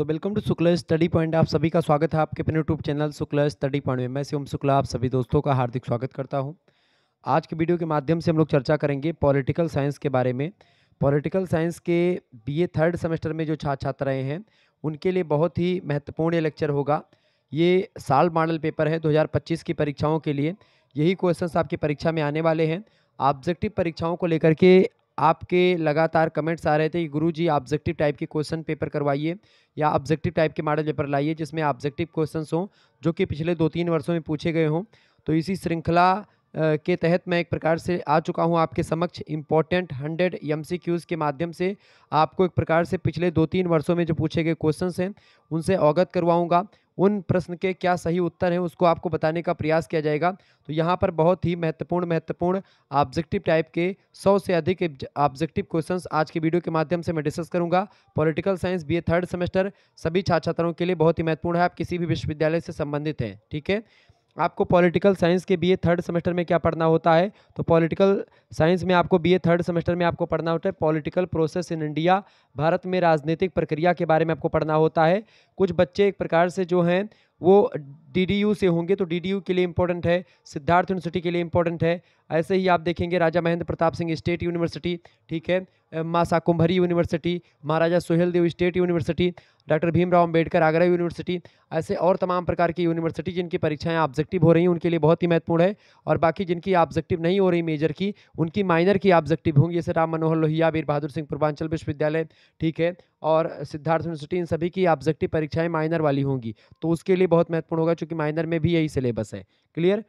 so welcome to Shukla study point आप सभी का स्वागत है आपके अपने YouTube channel Shukla study point में मैं शिवम शुक्ला आप सभी दोस्तों का हार्दिक स्वागत करता हूं आज के वीडियो के माध्यम से हम लोग चर्चा करेंगे पॉलिटिकल साइंस के बारे में पॉलिटिकल साइंस के बीए थर्ड सेमेस्टर में जो छात्र छात्राएँ हैं उनके लिए बहुत ही महत्वपूर्ण ये लेक्चर होगा ये साल मॉडल पेपर है दो की परीक्षाओं के लिए यही क्वेश्चन आपकी परीक्षा में आने वाले हैं ऑब्जेक्टिव परीक्षाओं को लेकर के आपके लगातार कमेंट्स आ रहे थे कि गुरु जी ऑब्जेक्टिव टाइप के क्वेश्चन पेपर करवाइए या ऑब्जेक्टिव टाइप के मॉडल पेपर लाइए जिसमें ऑब्जेक्टिव क्वेश्चन हों जो कि पिछले दो तीन वर्षों में पूछे गए हों तो इसी श्रृंखला के तहत मैं एक प्रकार से आ चुका हूं आपके समक्ष इम्पॉर्टेंट हंड्रेड एम के माध्यम से आपको एक प्रकार से पिछले दो तीन वर्षों में जो पूछे गए क्वेश्चंस हैं उनसे अवगत करवाऊंगा उन प्रश्न के क्या सही उत्तर हैं उसको आपको बताने का प्रयास किया जाएगा तो यहाँ पर बहुत ही महत्वपूर्ण महत्वपूर्ण ऑब्जेक्टिव टाइप के सौ से अधिक ऑब्जेक्टिव क्वेश्चंस आज की वीडियो के माध्यम से मैं डिस्कस करूँगा political science B third semester सभी छात्र छात्राओं के लिए बहुत ही महत्वपूर्ण है आप किसी भी विश्वविद्यालय से संबंधित हैं ठीक है आपको पॉलिटिकल साइंस के बीए थर्ड सेमेस्टर में क्या पढ़ना होता है तो पॉलिटिकल साइंस में आपको बीए थर्ड सेमेस्टर में आपको पढ़ना होता है political process in India Bharat में राजनीतिक प्रक्रिया के बारे में आपको पढ़ना होता है कुछ बच्चे एक प्रकार से जो हैं वो डीडीयू से होंगे तो डीडीयू के लिए इंपॉर्टेंट है सिद्धार्थ यूनिवर्सिटी के लिए इंपॉर्टेंट है ऐसे ही आप देखेंगे राजा महेंद्र प्रताप सिंह स्टेट यूनिवर्सिटी ठीक है Maa Shakumbhari university Maharaja Suhel Dev state university doctor Bhimrao Ambedkar Agra university ऐसे और तमाम प्रकार की यूनिवर्सिटी जिनकी परीक्षाएं ऑब्जेक्टिव हो रही हैं उनके लिए बहुत ही महत्वपूर्ण है और बाकी जिनकी ऑब्जेक्टिव नहीं हो रही मेजर की उनकी माइनर की ऑब्जेक्टिव होंगी जैसे राम मनोहर लोहिया वीर बहादुर सिंह पूर्वांचल विश्वविद्यालय ठीक है और सिद्धार्थ यूनिवर्सिटी इन सभी की ऑब्जेक्टिव परीक्षाएँ माइनर वाली होंगी तो उसके लिए बहुत महत्वपूर्ण होगा चूँकि माइनर में भी यही सिलेबस है क्लियर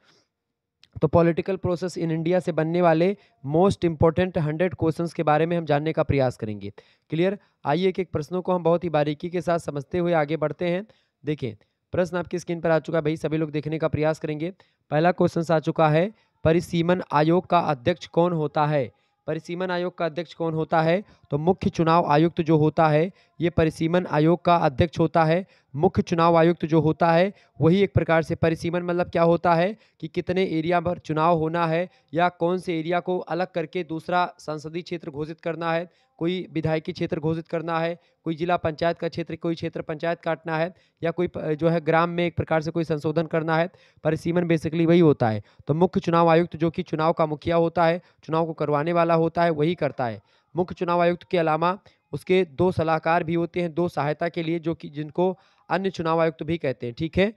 तो पॉलिटिकल प्रोसेस इन इंडिया से बनने वाले मोस्ट इंपॉर्टेंट हंड्रेड क्वेश्चन के बारे में हम जानने का प्रयास करेंगे क्लियर आइए एक एक प्रश्नों को हम बहुत ही बारीकी के साथ समझते हुए आगे बढ़ते हैं देखें प्रश्न आपकी स्क्रीन पर आ चुका है भाई सभी लोग देखने का प्रयास करेंगे पहला क्वेश्चन आ चुका है परिसीमन आयोग का अध्यक्ष कौन होता है परिसीमन आयोग का अध्यक्ष कौन होता है तो मुख्य चुनाव आयुक्त जो होता है ये परिसीमन आयोग का अध्यक्ष होता है मुख्य चुनाव आयुक्त जो होता है वही एक प्रकार से परिसीमन मतलब क्या होता है कि कितने एरिया पर चुनाव होना है या कौन से एरिया को अलग करके दूसरा संसदीय क्षेत्र घोषित करना है कोई विधायकी क्षेत्र घोषित करना है कोई जिला पंचायत का क्षेत्र कोई क्षेत्र पंचायत काटना है या कोई जो है ग्राम में एक प्रकार से कोई संशोधन करना है परिसीमन बेसिकली वही होता है तो मुख्य चुनाव आयुक्त जो कि चुनाव का मुखिया होता है चुनाव को करवाने वाला होता है वही करता है मुख्य चुनाव आयुक्त के अलावा उसके दो सलाहकार भी होते हैं दो सहायता के लिए जो कि जिनको अन्य चुनाव आयुक्त तो भी कहते हैं ठीक है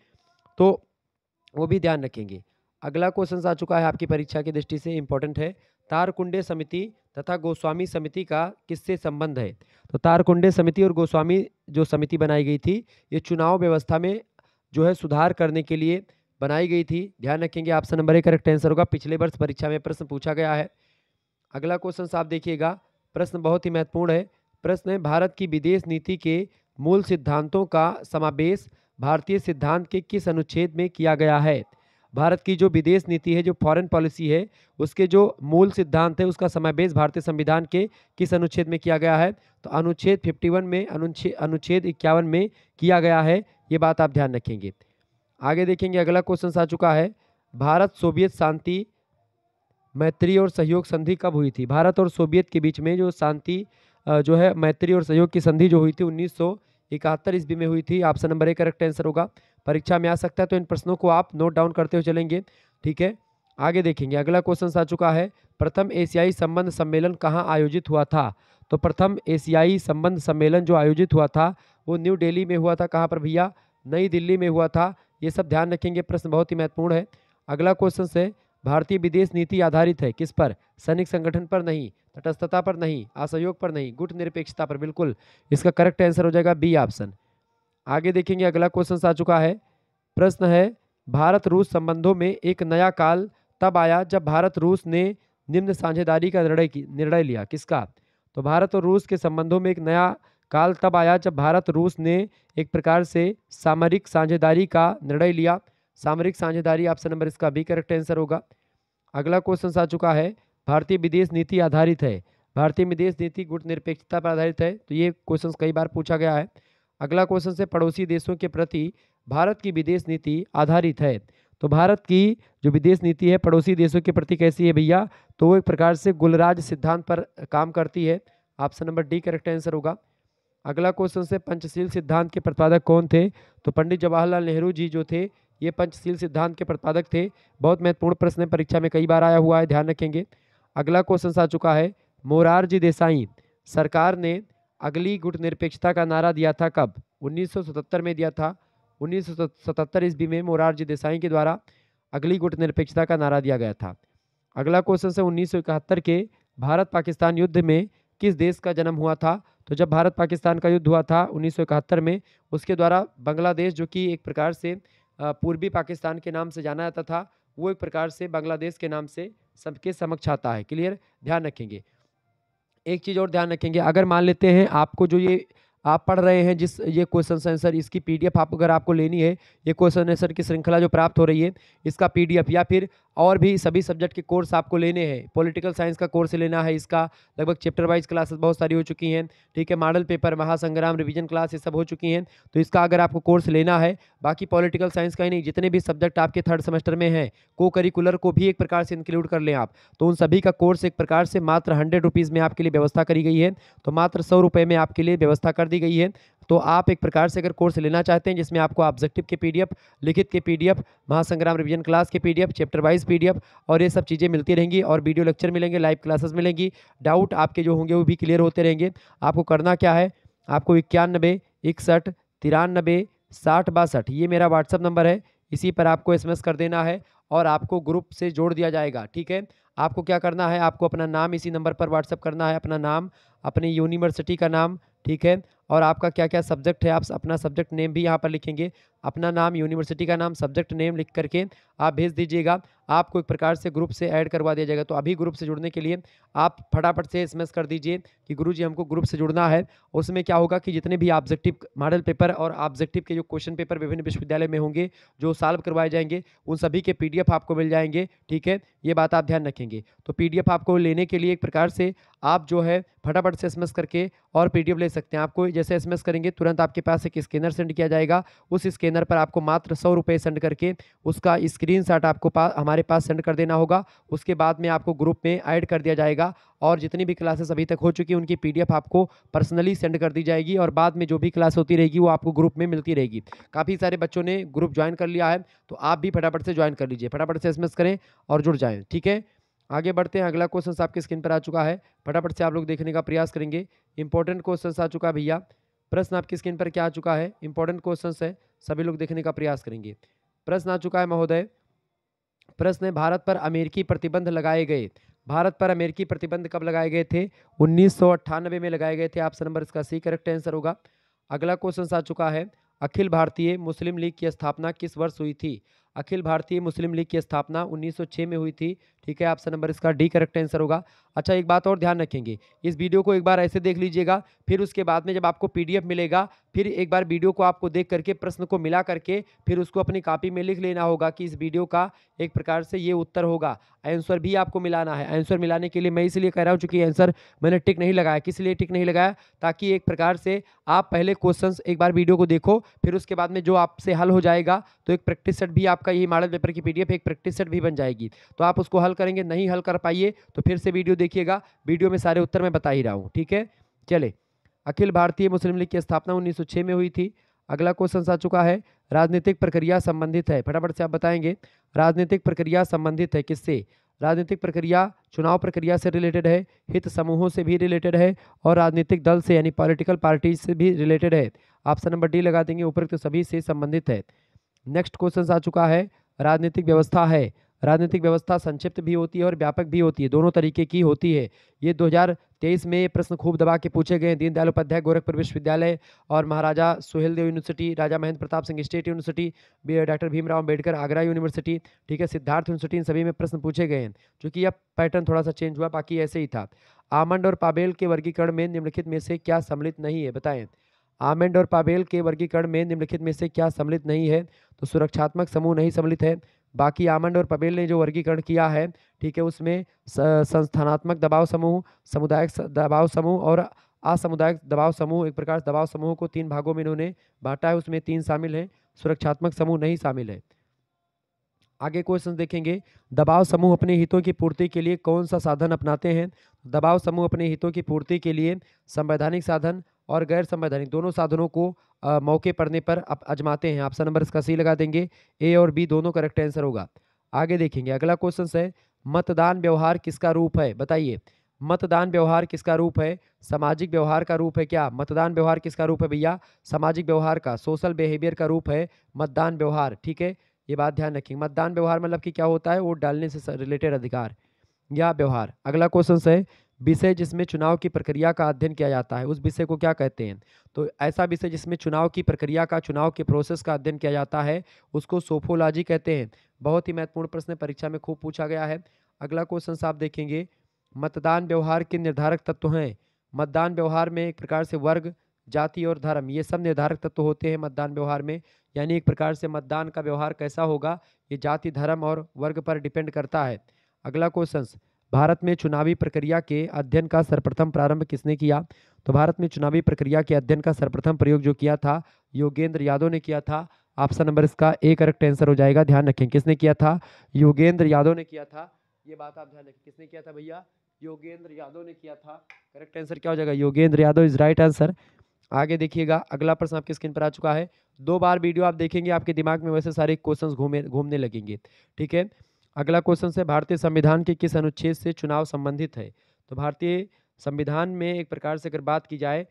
तो वो भी ध्यान रखेंगे अगला क्वेश्चन आ चुका है आपकी परीक्षा की दृष्टि से इंपॉर्टेंट है तारकुंडे समिति तथा गोस्वामी समिति का किससे संबंध है तो तारकुंडे समिति और गोस्वामी जो समिति बनाई गई थी ये चुनाव व्यवस्था में जो है सुधार करने के लिए बनाई गई थी ध्यान रखेंगे ऑप्शन नंबर एक करेक्ट आंसर होगा पिछले वर्ष परीक्षा में प्रश्न पूछा गया है अगला क्वेश्चन आप देखिएगा प्रश्न बहुत ही महत्वपूर्ण है प्रश्न है भारत की विदेश नीति के मूल सिद्धांतों का समावेश भारतीय सिद्धांत के किस अनुच्छेद में किया गया है भारत की जो विदेश नीति है जो फॉरेन पॉलिसी है उसके जो मूल सिद्धांत है उसका समावेश भारतीय संविधान के किस अनुच्छेद में किया गया है तो अनुच्छेद 51 में अनुच्छे अनुच्छेद इक्यावन में किया गया है ये बात आप ध्यान रखेंगे आगे देखेंगे अगला क्वेश्चन आ चुका है भारत सोवियत शांति मैत्री और सहयोग संधि कब हुई थी भारत और सोवियत के बीच में जो शांति जो है मैत्री और सहयोग की संधि जो हुई थी उन्नीस सौ इकहत्तर ईस्वी में हुई थी option number A correct answer होगा परीक्षा में आ सकता है तो इन प्रश्नों को आप नोट डाउन करते हुए चलेंगे ठीक है आगे देखेंगे अगला क्वेश्चन आ चुका है प्रथम एशियाई संबंध सम्मेलन कहाँ आयोजित हुआ था तो प्रथम एशियाई संबंध सम्मेलन जो आयोजित हुआ था वो न्यू दिल्ली में हुआ था कहाँ पर भैया नई दिल्ली में हुआ था ये सब ध्यान रखेंगे प्रश्न बहुत ही महत्वपूर्ण है अगला क्वेश्चन से भारतीय विदेश नीति आधारित है किस पर सैनिक संगठन पर नहीं तटस्थता पर नहीं असहयोग पर नहीं गुट निरपेक्षता पर बिल्कुल इसका करेक्ट आंसर हो जाएगा बी ऑप्शन आगे देखेंगे अगला क्वेश्चन आ चुका है प्रश्न है भारत रूस संबंधों में एक नया काल तब आया जब भारत रूस ने निम्न साझेदारी का निर्णय निर्णय लिया किसका तो भारत और रूस के संबंधों में एक नया काल तब आया जब भारत रूस ने एक प्रकार से सामरिक साझेदारी का निर्णय लिया सामरिक साझेदारी ऑप्शन नंबर इसका बी करेक्ट आंसर होगा अगला क्वेश्चन आ चुका है भारतीय विदेश नीति आधारित है भारतीय विदेश नीति गुट निरपेक्षता पर आधारित है तो ये क्वेश्चन कई बार पूछा गया है अगला क्वेश्चन से पड़ोसी देशों के प्रति भारत की विदेश नीति आधारित है तो भारत की जो विदेश नीति है पड़ोसी देशों के प्रति कैसी है भैया तो वो एक प्रकार से गुलराज सिद्धांत पर काम करती है option number D correct answer होगा अगला क्वेश्चन से पंचशील सिद्धांत के प्रतिपादक कौन थे तो पंडित जवाहरलाल नेहरू जी जो थे ये पंचशील सिद्धांत के प्रतिपादक थे बहुत महत्वपूर्ण प्रश्न परीक्षा में कई बार आया हुआ है ध्यान रखेंगे अगला क्वेश्चन आ चुका है मोरारजी देसाई सरकार ने अगली गुट निरपेक्षता का नारा दिया था कब 1977 में दिया था 1977 सौ ईस्वी में मोरारजी देसाई के द्वारा अगली गुट निरपेक्षता का नारा दिया गया था अगला क्वेश्चन से उन्नीस के भारत पाकिस्तान युद्ध में किस देश का जन्म हुआ था तो जब भारत पाकिस्तान का युद्ध हुआ था उन्नीस में उसके द्वारा बांग्लादेश जो कि एक प्रकार से पूर्वी पाकिस्तान के नाम से जाना जाता था वो एक प्रकार से बांग्लादेश के नाम से सबके समक्ष आता है क्लियर ध्यान रखेंगे एक चीज़ और ध्यान रखेंगे अगर मान लेते हैं आपको जो ये आप पढ़ रहे हैं जिस ये क्वेश्चन आंसर इसकी पीडीएफ आप अगर आपको लेनी है ये क्वेश्चन आंसर की श्रृंखला जो प्राप्त हो रही है इसका पीडीएफ या फिर और भी सभी सब्जेक्ट के कोर्स आपको लेने हैं पॉलिटिकल साइंस का कोर्स लेना है इसका लगभग चैप्टर वाइज क्लासेस बहुत सारी हो चुकी हैं ठीक है मॉडल पेपर महासंग्राम रिवीजन क्लास ये सब हो चुकी हैं तो इसका अगर आपको कोर्स लेना है बाकी पॉलिटिकल साइंस का ही नहीं जितने भी सब्जेक्ट आपके थर्ड सेमेस्टर में हैं को करिकुलर को भी एक प्रकार से इंक्लूड कर लें आप तो उन सभी का कोर्स एक प्रकार से मात्र हंड्रेड रुपीज़ में आपके लिए व्यवस्था करी गई है तो मात्र सौ रुपये में आपके लिए व्यवस्था कर दी गई है तो आप एक प्रकार से अगर कोर्स लेना चाहते हैं जिसमें आपको ऑब्जेक्टिव के पीडीएफ लिखित के पीडीएफ महासंग्राम रिवीजन क्लास के पीडीएफ चैप्टर वाइज पीडीएफ और ये सब चीज़ें मिलती रहेंगी और वीडियो लेक्चर मिलेंगे लाइव क्लासेस मिलेंगी डाउट आपके जो होंगे वो भी क्लियर होते रहेंगे आपको करना क्या है आपको इक्यानबे इकसठ तिरानबे साठ बासठ ये मेरा व्हाट्सअप नंबर है इसी पर आपको एस कर देना है और आपको ग्रुप से जोड़ दिया जाएगा ठीक है आपको क्या करना है आपको अपना नाम इसी नंबर पर व्हाट्सअप करना है अपना नाम अपनी यूनिवर्सिटी का नाम ठीक है और आपका क्या क्या सब्जेक्ट है आप अपना सब्जेक्ट नेम भी यहाँ पर लिखेंगे अपना नाम यूनिवर्सिटी का नाम सब्जेक्ट नेम लिख करके आप भेज दीजिएगा आपको एक प्रकार से ग्रुप से ऐड करवा दिया जाएगा तो अभी ग्रुप से जुड़ने के लिए आप फटाफट से एस कर दीजिए कि गुरुजी हमको ग्रुप से जुड़ना है उसमें क्या होगा कि जितने भी ऑब्जेक्टिव मॉडल पेपर और ऑब्जेक्टिव के जो क्वेश्चन पेपर विभिन्न विश्वविद्यालय में होंगे जो सॉल्व करवाए जाएंगे उन सभी के पी आपको मिल जाएंगे ठीक है ये बात आप ध्यान रखेंगे तो पी आपको लेने के लिए एक प्रकार से आप जो है फटाफट से एस करके और पी ले सकते हैं आपको से एसएमएस करेंगे तुरंत आपके पास एक स्कैनर सेंड किया जाएगा उस स्कैनर पर आपको मात्र सौ रुपये सेंड करके उसका स्क्रीन आपको पा, हमारे पास सेंड कर देना होगा उसके बाद में आपको ग्रुप में ऐड कर दिया जाएगा और जितनी भी क्लासेस अभी तक हो चुकी हैं उनकी पीडीएफ आपको पर्सनली सेंड कर दी जाएगी और बाद में जो भी क्लास होती रहेगी वो आपको ग्रुप में मिलती रहेगी काफ़ी सारे बच्चों ने ग्रुप ज्वाइन कर लिया है तो आप भी फटाफट से ज्वाइन कर लीजिए फटाफट से एस करें और जुड़ जाएँ ठीक है आगे बढ़ते हैं अगला क्वेश्चन आपके स्क्रीन पर आ चुका है फटाफट से आप लोग देखने का प्रयास करेंगे इंपॉर्टेंट क्वेश्चन आ चुका है भैया प्रश्न आपकी स्क्रीन पर क्या आ चुका है इंपॉर्टेंट क्वेश्चन है सभी लोग देखने का प्रयास करेंगे प्रश्न आ चुका है महोदय प्रश्न है भारत पर अमेरिकी प्रतिबंध लगाए गए भारत पर अमेरिकी प्रतिबंध कब लगाए गए थे उन्नीस में लगाए गए थे ऑप्शन नंबर इसका सी करेक्ट आंसर होगा अगला क्वेश्चन आ चुका है अखिल भारतीय मुस्लिम लीग की स्थापना किस वर्ष हुई थी अखिल भारतीय मुस्लिम लीग की स्थापना 1906 में हुई थी ठीक है ऑप्शन नंबर इसका डी करेक्ट आंसर होगा अच्छा एक बात और ध्यान रखेंगे इस वीडियो को एक बार ऐसे देख लीजिएगा फिर उसके बाद में जब आपको पीडीएफ मिलेगा फिर एक बार वीडियो को आपको देख करके प्रश्न को मिला करके फिर उसको अपनी कॉपी में लिख लेना होगा कि इस वीडियो का एक प्रकार से ये उत्तर होगा आंसर भी आपको मिलाना है आंसर मिलाने के लिए मैं इसलिए कह रहा हूँ चूँकि आंसर मैंने टिक नहीं लगाया किस लिए टिक नहीं लगाया ताकि एक प्रकार से आप पहले क्वेश्चन एक बार वीडियो को देखो फिर उसके बाद में जो आपसे हल हो जाएगा तो एक प्रैक्टिस सेट भी आपका ये मॉडल पेपर की पी एक प्रैक्टिस सेट भी बन जाएगी तो आप उसको हल हल करेंगे नहीं हल कर पाइए तो फिर से वीडियो देखिएगा वीडियो में सारे उत्तर मैं बता ही रहा हूँ ठीक है चले अखिल भारतीय मुस्लिम लीग की स्थापना 1906 में हुई थी अगला क्वेश्चन आ चुका है राजनीतिक प्रक्रिया संबंधित है फटाफट से आप बताएंगे राजनीतिक प्रक्रिया संबंधित है किससे राजनीतिक प्रक्रिया चुनाव प्रक्रिया से रिलेटेड है हित समूहों से भी रिलेटेड है और राजनीतिक दल से यानी पॉलिटिकल पार्टी से भी रिलेटेड है ऑप्शन नंबर डी लगा देंगे उपरोक्त तो सभी से संबंधित है नेक्स्ट क्वेश्चन आ चुका है राजनीतिक व्यवस्था है राजनीतिक व्यवस्था संक्षिप्त भी होती है और व्यापक भी होती है दोनों तरीके की होती है ये 2023 में ये प्रश्न खूब दबा के पूछे गए दीनदयाल उपाध्याय गोरखपुर विश्वविद्यालय और Maharaja Suheldev university Raja Mahendra Pratap Singh state university doctor Bhimrao Ambedkar Agra university ठीक है सिद्धार्थ यूनिवर्सिटी इन सभी में प्रश्न पूछे गए हैं चूँकि यह पैटर्न थोड़ा सा चेंज हुआ बाकी ऐसे ही था आमंड और पाबेल के वर्गीकरण में निम्नलिखित में से क्या सम्मिलित नहीं है बताएं आमंड और पाबेल के वर्गीकरण में निम्नलिखित में से क्या सम्मिलित नहीं है तो सुरक्षात्मक समूह नहीं सम्मिलित है बाकी आमंड और पबेल ने जो वर्गीकरण किया है ठीक है उसमें संस्थानात्मक दबाव समूह समुदायिक दबाव समूह और असामुदायिक दबाव समूह एक प्रकार से दबाव समूह को तीन भागों में इन्होंने बांटा है उसमें तीन शामिल हैं सुरक्षात्मक समूह नहीं शामिल है आगे क्वेश्चन देखेंगे दबाव समूह अपने हितों की पूर्ति के लिए कौन सा साधन अपनाते हैं दबाव समूह अपने हितों की पूर्ति के लिए संवैधानिक साधन और गैर संवैधानिक दोनों साधनों को आ, मौके पड़ने पर आप अजमाते हैं ऑप्शन नंबर इसका सी लगा देंगे ए और बी दोनों करेक्ट आंसर होगा आगे देखेंगे अगला क्वेश्चन है मतदान व्यवहार किसका रूप है बताइए मतदान व्यवहार किसका रूप है सामाजिक व्यवहार का रूप है क्या मतदान व्यवहार किसका रूप है भैया सामाजिक व्यवहार का सोशल बिहेवियर का रूप है मतदान व्यवहार ठीक है ये बात ध्यान रखेंगे मतदान व्यवहार मतलब कि क्या होता है वोट डालने से रिलेटेड अधिकार या व्यवहार अगला क्वेश्चन है विषय जिसमें चुनाव की प्रक्रिया का अध्ययन किया जाता है उस विषय को क्या कहते हैं तो ऐसा विषय जिसमें चुनाव की प्रक्रिया का चुनाव के प्रोसेस का अध्ययन किया जाता है उसको सोफोलॉजी कहते हैं बहुत ही महत्वपूर्ण प्रश्न परीक्षा में खूब पूछा गया है अगला क्वेश्चन आप देखेंगे मतदान व्यवहार के निर्धारक तत्व हैं मतदान व्यवहार में एक प्रकार से वर्ग जाति और धर्म ये सब निर्धारक तत्व होते हैं मतदान व्यवहार में यानी एक प्रकार से मतदान का व्यवहार कैसा होगा ये जाति धर्म और वर्ग पर डिपेंड करता है अगला क्वेश्चन भारत में चुनावी प्रक्रिया के अध्ययन का सर्वप्रथम प्रारंभ किसने किया तो भारत में चुनावी प्रक्रिया के अध्ययन का सर्वप्रथम प्रयोग जो किया था योगेंद्र यादव ने किया था ऑप्शन नंबर इसका ए करेक्ट आंसर हो जाएगा ध्यान रखें किसने किया था योगेंद्र यादव ने किया था ये बात आप ध्यान रखें किसने किया था भैया योगेंद्र यादव ने किया था करेक्ट आंसर क्या हो जाएगा Yogendra Yadav is right answer आगे देखिएगा अगला प्रश्न आपकी स्क्रीन पर आ चुका है दो बार वीडियो आप देखेंगे आपके दिमाग में वैसे सारे क्वेश्चंस घूमे घूमने लगेंगे ठीक है अगला क्वेश्चन से भारतीय संविधान के किस अनुच्छेद से चुनाव संबंधित है तो भारतीय संविधान में एक प्रकार से अगर बात की जाए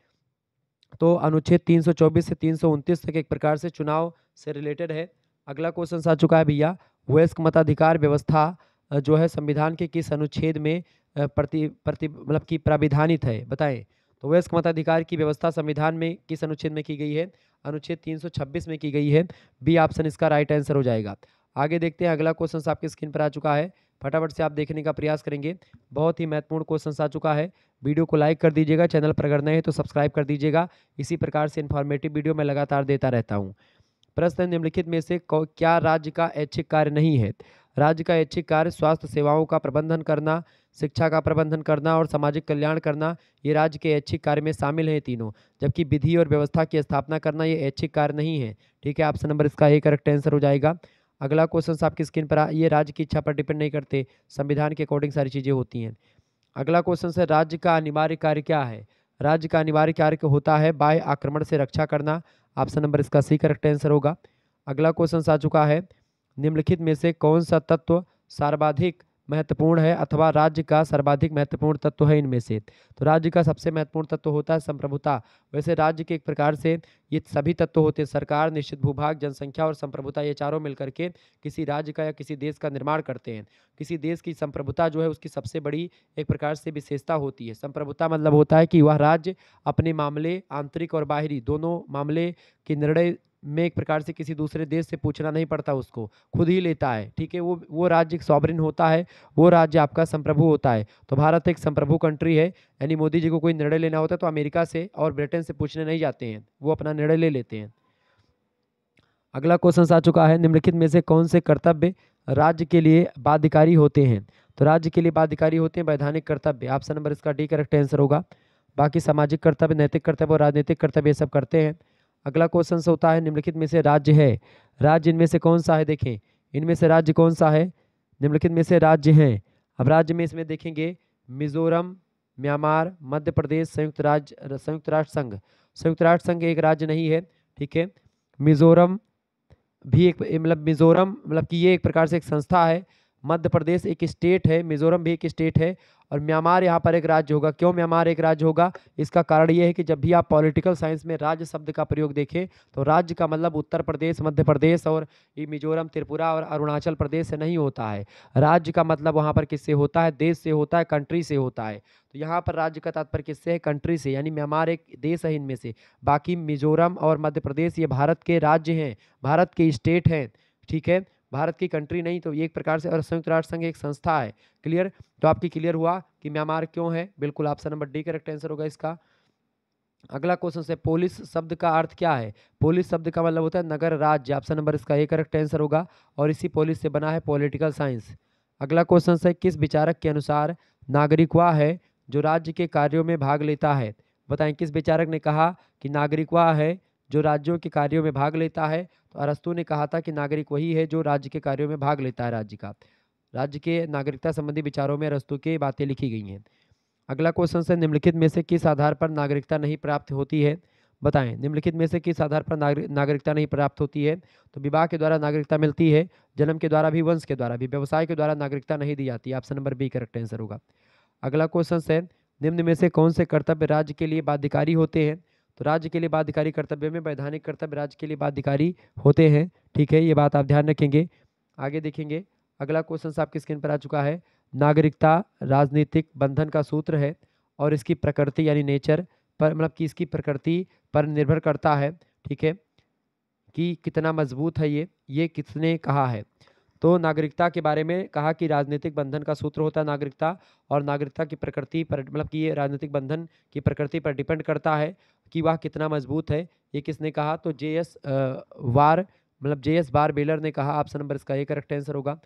तो अनुच्छेद 324 से तीन तक एक प्रकार से चुनाव से रिलेटेड है अगला क्वेश्चन आ चुका है भैया वयस्क मताधिकार व्यवस्था जो है संविधान के किस अनुच्छेद में प्रति प्रति मतलब कि प्राविधानित है बताएं तो वयस्क मताधिकार की व्यवस्था संविधान में किस अनुच्छेद में की गई है अनुच्छेद 326 में की गई है बी ऑप्शन इसका राइट आंसर हो जाएगा आगे देखते हैं अगला क्वेश्चन आपके स्क्रीन पर आ चुका है फटाफट से आप देखने का प्रयास करेंगे बहुत ही महत्वपूर्ण क्वेश्चन आ चुका है वीडियो को लाइक कर दीजिएगा चैनल पर अगर नए हैं तो सब्सक्राइब कर दीजिएगा इसी प्रकार से इन्फॉर्मेटिव वीडियो मैं लगातार देता रहता हूँ प्रश्न निम्नलिखित में से क्या राज्य का ऐच्छिक कार्य नहीं है राज्य का ऐच्छिक कार्य स्वास्थ्य सेवाओं का प्रबंधन करना शिक्षा का प्रबंधन करना और सामाजिक कल्याण करना ये राज्य के ऐच्छिक कार्य में शामिल हैं तीनों जबकि विधि और व्यवस्था की स्थापना करना ये ऐच्छिक कार्य नहीं है ठीक है ऑप्शन नंबर इसका एक करेक्ट आंसर हो जाएगा अगला क्वेश्चन आपकी स्क्रीन पर ये राज्य की इच्छा पर डिपेंड नहीं करते संविधान के अकॉर्डिंग सारी चीज़ें होती हैं अगला क्वेश्चन है राज्य का अनिवार्य कार्य क्या है राज्य का अनिवार्य कार्य होता है बाह्य आक्रमण से रक्षा करना ऑप्शन नंबर इसका सी करेक्ट आंसर होगा अगला क्वेश्चन आ चुका है निम्नलिखित में से कौन सा तत्व सर्वाधिक महत्वपूर्ण है अथवा राज्य का सर्वाधिक महत्वपूर्ण तत्व है इनमें से तो राज्य का सबसे महत्वपूर्ण तत्व होता है संप्रभुता वैसे राज्य के एक प्रकार से ये सभी तत्व होते हैं सरकार निश्चित भूभाग जनसंख्या और संप्रभुता ये चारों मिलकर के किसी राज्य का या किसी देश का निर्माण करते हैं किसी देश की संप्रभुता जो है उसकी सबसे बड़ी एक प्रकार से विशेषता होती है संप्रभुता मतलब होता है कि वह राज्य अपने मामले आंतरिक और बाहरी दोनों मामले के निर्णय में एक प्रकार से किसी दूसरे देश से पूछना नहीं पड़ता उसको खुद ही लेता है ठीक है वो वो राज्य सॉबरिन होता है वो राज्य आपका संप्रभु होता है तो भारत एक संप्रभु कंट्री है यानी मोदी जी को कोई निर्णय लेना होता है तो अमेरिका से और ब्रिटेन से पूछने नहीं जाते हैं वो अपना निर्णय ले लेते हैं अगला क्वेश्चन आ चुका है निम्नलिखित में से कौन से कर्तव्य राज्य के लिए बाध्यकारी होते हैं तो राज्य के लिए बाध्यकारी होते हैं वैधानिक कर्तव्य ऑप्शन नंबर इसका डी करेक्ट आंसर होगा बाकी सामाजिक कर्तव्य नैतिक कर्तव्य और राजनीतिक कर्तव्य ये सब करते हैं अगला क्वेश्चन होता है निम्नलिखित में से राज्य है राज्य इनमें से कौन सा है देखें इनमें से राज्य कौन सा है निम्नलिखित में से राज्य हैं अब राज्य में इसमें देखेंगे मिजोरम म्यांमार मध्य प्रदेश संयुक्त राज्य संयुक्त राष्ट्र संघ संयुक्त राष्ट्र संघ एक राज्य नहीं है ठीक है मिजोरम भी एक मतलब मिजोरम मतलब कि ये एक प्रकार से एक संस्था है मध्य प्रदेश एक स्टेट है मिजोरम भी एक स्टेट है और म्यांमार यहाँ पर एक राज्य होगा क्यों म्यांमार एक राज्य होगा इसका कारण यह है कि जब भी आप पॉलिटिकल साइंस में राज्य शब्द का प्रयोग देखें तो राज्य का मतलब उत्तर प्रदेश मध्य प्रदेश और ये मिजोरम त्रिपुरा और अरुणाचल प्रदेश से नहीं होता है राज्य का मतलब वहाँ पर किससे होता है देश से होता है कंट्री से होता है तो यहाँ पर राज्य का तात्पर्य किससे है कंट्री से यानी म्यांमार एक देश है इनमें से बाकी मिजोरम और मध्य प्रदेश ये भारत के राज्य हैं भारत के स्टेट हैं ठीक है भारत की कंट्री नहीं तो ये एक प्रकार से और संयुक्त राष्ट्र संघ एक संस्था है क्लियर तो आपकी क्लियर हुआ कि म्यांमार क्यों है बिल्कुल option number D correct answer होगा इसका अगला क्वेश्चन है पोलिस शब्द का अर्थ क्या है पोलिस शब्द का मतलब होता है नगर राज्य ऑप्शन नंबर इसका ए करेक्ट आंसर होगा और इसी पोलिस से बना है पॉलिटिकल साइंस अगला क्वेश्चन है किस विचारक के अनुसार नागरिक वह है जो राज्य के कार्यों में भाग लेता है बताएं किस विचारक ने कहा कि नागरिक वह है जो राज्यों के कार्यों में भाग लेता है तो अरस्तु ने कहा था कि नागरिक वही है जो राज्य के कार्यों में भाग लेता है राज्य का राज्य के नागरिकता संबंधी विचारों में अरस्तु की बातें लिखी गई हैं अगला क्वेश्चन से निम्नलिखित में से किस आधार पर नागरिकता नहीं प्राप्त होती है बताएं निम्नलिखित में से किस आधार पर नागरिक नागरिकता नहीं प्राप्त होती है तो विवाह के द्वारा नागरिकता मिलती है जन्म के द्वारा भी वंश के द्वारा भी व्यवसाय के द्वारा नागरिकता नहीं दी जाती option number B correct answer होगा अगला क्वेश्चन है निम्न में से कौन से कर्तव्य राज्य के लिए बाध्यकारी होते हैं तो राज्य के लिए बाध्यकारी कर्तव्य में वैधानिक कर्तव्य राज्य के लिए बाध्यकारी होते हैं ठीक है ये बात आप ध्यान रखेंगे आगे देखेंगे अगला क्वेश्चन आपकी स्क्रीन पर आ चुका है नागरिकता राजनीतिक बंधन का सूत्र है और इसकी प्रकृति यानी नेचर पर मतलब कि इसकी प्रकृति पर निर्भर करता है ठीक है कि कितना मजबूत है ये ये किसने कहा है तो नागरिकता के बारे में कहा कि राजनीतिक बंधन का सूत्र होता है नागरिकता और नागरिकता की प्रकृति पर मतलब कि ये राजनीतिक बंधन की प्रकृति पर डिपेंड करता है कि वह कितना मजबूत है ये किसने कहा तो जे एस वार मतलब जे एस बार बेलर ने कहा ऑप्शन नंबर इसका ये करेक्ट आंसर होगा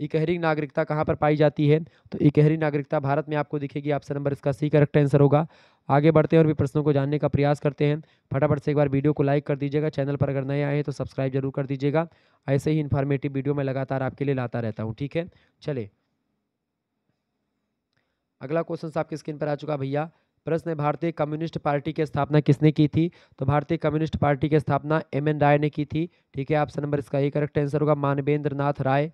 इकहरी नागरिकता कहाँ पर पाई जाती है तो इकहरी नागरिकता भारत में आपको दिखेगी ऑप्शन नंबर इसका सी करेक्ट आंसर होगा आगे बढ़ते हैं और भी प्रश्नों को जानने का प्रयास करते हैं फटाफट से एक बार वीडियो को लाइक कर दीजिएगा चैनल पर अगर नए आए हैं तो सब्सक्राइब जरूर कर दीजिएगा ऐसे ही इन्फॉर्मेटिव वीडियो मैं लगातार आपके लिए लाता रहता हूँ ठीक है चले अगला क्वेश्चन आपकी स्क्रीन पर आ चुका भैया प्रश्न है भारतीय कम्युनिस्ट पार्टी की स्थापना किसने की थी तो भारतीय कम्युनिस्ट पार्टी की स्थापना एम एन राय ने की थी ठीक है ऑप्शन नंबर इसका एक करेक्ट आंसर होगा मानवेंद्र नाथ राय